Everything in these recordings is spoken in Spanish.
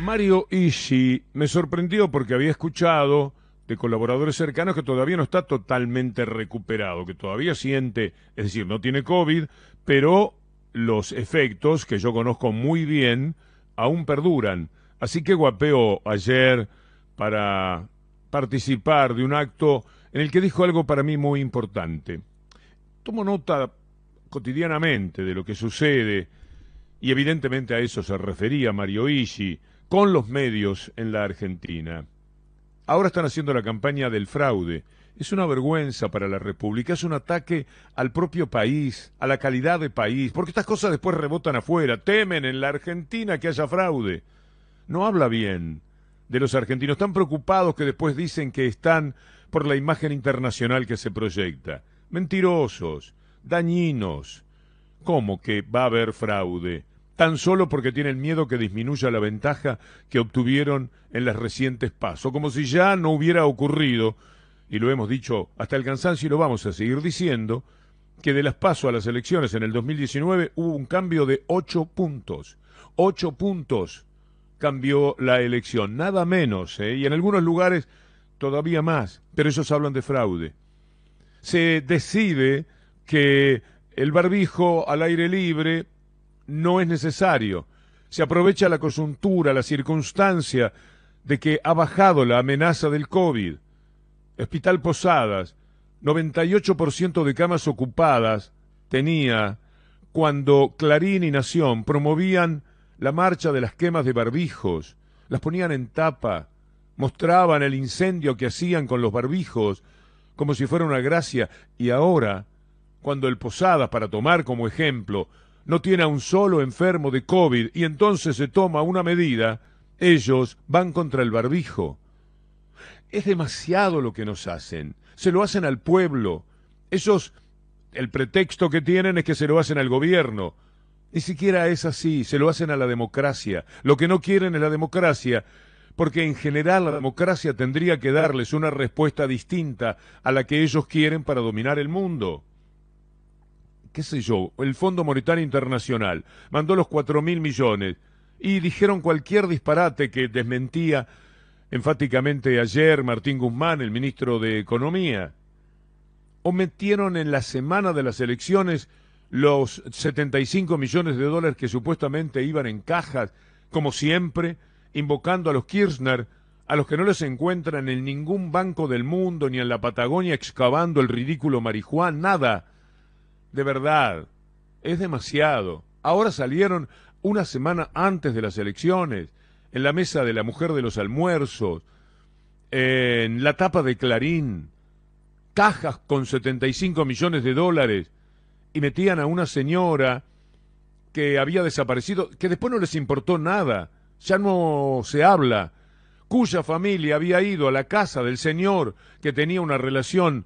Mario Ishi me sorprendió porque había escuchado de colaboradores cercanos que todavía no está totalmente recuperado, que todavía siente, es decir, no tiene COVID, pero los efectos que yo conozco muy bien aún perduran. Así que guapeo ayer para participar de un acto en el que dijo algo para mí muy importante. Tomo nota cotidianamente de lo que sucede y evidentemente a eso se refería Mario Ishi, con los medios en la Argentina. Ahora están haciendo la campaña del fraude. Es una vergüenza para la República, es un ataque al propio país, a la calidad de país, porque estas cosas después rebotan afuera, temen en la Argentina que haya fraude. No habla bien de los argentinos, tan preocupados que después dicen que están por la imagen internacional que se proyecta. Mentirosos, dañinos. ¿Cómo que va a haber fraude? tan solo porque tienen miedo que disminuya la ventaja que obtuvieron en las recientes pasos, como si ya no hubiera ocurrido, y lo hemos dicho hasta el cansancio y lo vamos a seguir diciendo, que de las pasos a las elecciones en el 2019 hubo un cambio de ocho puntos. Ocho puntos cambió la elección, nada menos, ¿eh? y en algunos lugares todavía más, pero ellos hablan de fraude. Se decide que el barbijo al aire libre no es necesario. Se aprovecha la coyuntura, la circunstancia de que ha bajado la amenaza del COVID. Hospital Posadas, 98% de camas ocupadas tenía cuando Clarín y Nación promovían la marcha de las quemas de barbijos, las ponían en tapa, mostraban el incendio que hacían con los barbijos, como si fuera una gracia, y ahora, cuando el Posadas, para tomar como ejemplo, no tiene a un solo enfermo de COVID y entonces se toma una medida, ellos van contra el barbijo. Es demasiado lo que nos hacen. Se lo hacen al pueblo. Ellos, el pretexto que tienen es que se lo hacen al gobierno. Ni siquiera es así, se lo hacen a la democracia. Lo que no quieren es la democracia, porque en general la democracia tendría que darles una respuesta distinta a la que ellos quieren para dominar el mundo qué sé yo, el Fondo Monetario Internacional mandó los cuatro mil millones y dijeron cualquier disparate que desmentía enfáticamente ayer Martín Guzmán, el ministro de Economía. O metieron en la semana de las elecciones los 75 millones de dólares que supuestamente iban en cajas, como siempre, invocando a los Kirchner, a los que no les encuentran en ningún banco del mundo ni en la Patagonia excavando el ridículo marijuán, nada de verdad, es demasiado. Ahora salieron una semana antes de las elecciones, en la mesa de la mujer de los almuerzos, en la tapa de Clarín, cajas con 75 millones de dólares, y metían a una señora que había desaparecido, que después no les importó nada, ya no se habla, cuya familia había ido a la casa del señor que tenía una relación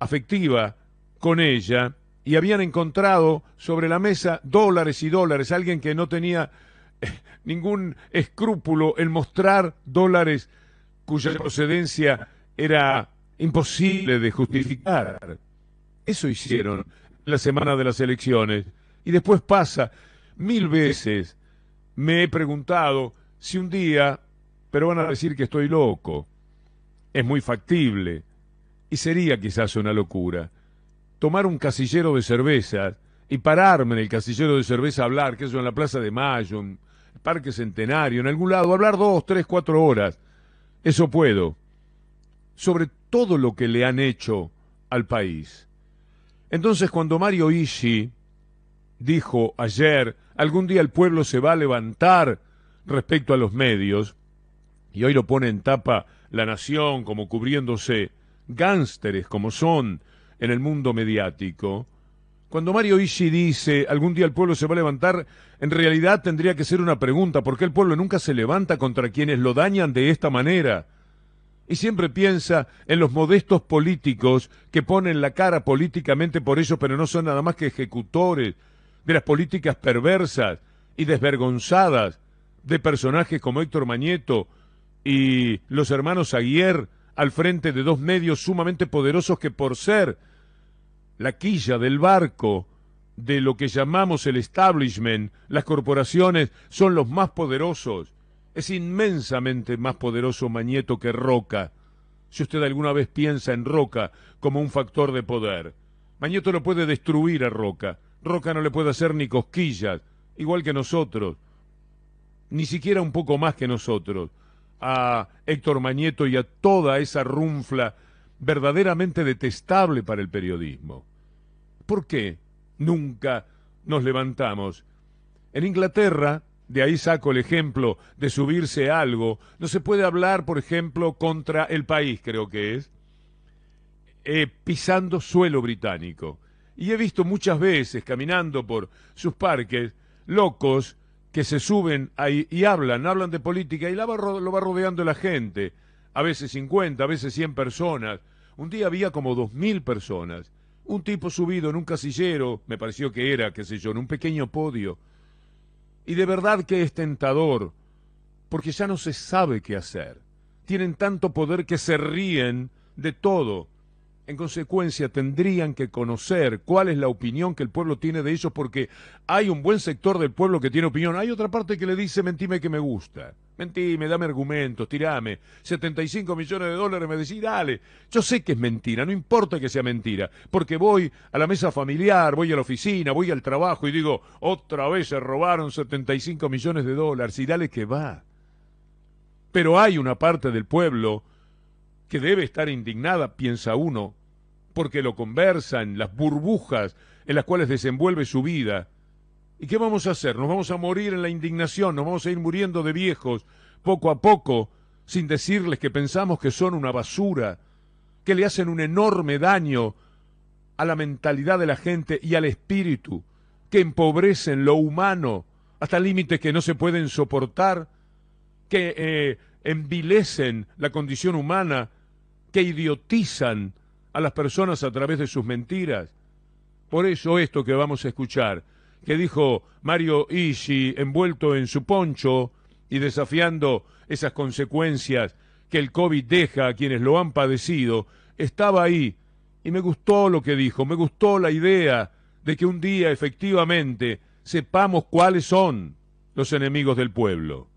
afectiva con ella, y habían encontrado sobre la mesa dólares y dólares, alguien que no tenía eh, ningún escrúpulo en mostrar dólares cuya procedencia era imposible de justificar. Eso hicieron la semana de las elecciones. Y después pasa, mil veces me he preguntado si un día, pero van a decir que estoy loco, es muy factible, y sería quizás una locura tomar un casillero de cerveza y pararme en el casillero de cerveza a hablar, que eso en la Plaza de Mayo, en el Parque Centenario, en algún lado, hablar dos, tres, cuatro horas. Eso puedo. Sobre todo lo que le han hecho al país. Entonces, cuando Mario Ishi dijo ayer, algún día el pueblo se va a levantar respecto a los medios, y hoy lo pone en tapa la nación como cubriéndose, gánsteres como son, en el mundo mediático. Cuando Mario Ishi dice, algún día el pueblo se va a levantar, en realidad tendría que ser una pregunta, ¿por qué el pueblo nunca se levanta contra quienes lo dañan de esta manera? Y siempre piensa en los modestos políticos que ponen la cara políticamente por ellos, pero no son nada más que ejecutores de las políticas perversas y desvergonzadas de personajes como Héctor Mañeto y los hermanos Aguirre al frente de dos medios sumamente poderosos que por ser la quilla del barco de lo que llamamos el establishment, las corporaciones, son los más poderosos. Es inmensamente más poderoso Mañeto que Roca, si usted alguna vez piensa en Roca como un factor de poder. Mañeto lo puede destruir a Roca, Roca no le puede hacer ni cosquillas, igual que nosotros, ni siquiera un poco más que nosotros, a Héctor Mañeto y a toda esa runfla verdaderamente detestable para el periodismo por qué nunca nos levantamos. En Inglaterra, de ahí saco el ejemplo de subirse algo, no se puede hablar, por ejemplo, contra el país, creo que es, eh, pisando suelo británico. Y he visto muchas veces, caminando por sus parques, locos que se suben ahí y hablan, hablan de política y la lo va rodeando la gente, a veces 50, a veces 100 personas. Un día había como 2.000 personas un tipo subido en un casillero, me pareció que era, qué sé yo, en un pequeño podio. Y de verdad que es tentador, porque ya no se sabe qué hacer. Tienen tanto poder que se ríen de todo. En consecuencia, tendrían que conocer cuál es la opinión que el pueblo tiene de ellos, porque hay un buen sector del pueblo que tiene opinión. Hay otra parte que le dice, mentime que me gusta. Mentime, dame argumentos, tirame. 75 millones de dólares, me decís, dale. Yo sé que es mentira, no importa que sea mentira, porque voy a la mesa familiar, voy a la oficina, voy al trabajo y digo, otra vez se robaron 75 millones de dólares, y dale que va. Pero hay una parte del pueblo que debe estar indignada, piensa uno, porque lo conversan, las burbujas en las cuales desenvuelve su vida. ¿Y qué vamos a hacer? Nos vamos a morir en la indignación, nos vamos a ir muriendo de viejos, poco a poco, sin decirles que pensamos que son una basura, que le hacen un enorme daño a la mentalidad de la gente y al espíritu, que empobrecen lo humano hasta límites que no se pueden soportar, que eh, envilecen la condición humana que idiotizan a las personas a través de sus mentiras. Por eso esto que vamos a escuchar, que dijo Mario Ishi envuelto en su poncho y desafiando esas consecuencias que el COVID deja a quienes lo han padecido, estaba ahí y me gustó lo que dijo, me gustó la idea de que un día efectivamente sepamos cuáles son los enemigos del pueblo.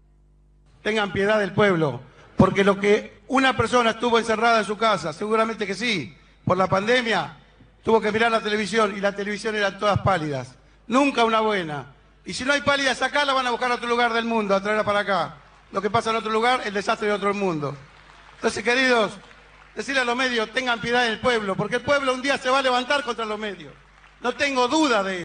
Tengan piedad del pueblo, porque lo que ¿Una persona estuvo encerrada en su casa? Seguramente que sí. Por la pandemia tuvo que mirar la televisión y la televisión era todas pálidas. Nunca una buena. Y si no hay pálidas acá, la van a buscar a otro lugar del mundo, a traerla para acá. Lo que pasa en otro lugar, el desastre de otro mundo. Entonces, queridos, decirle a los medios, tengan piedad del pueblo, porque el pueblo un día se va a levantar contra los medios. No tengo duda de eso.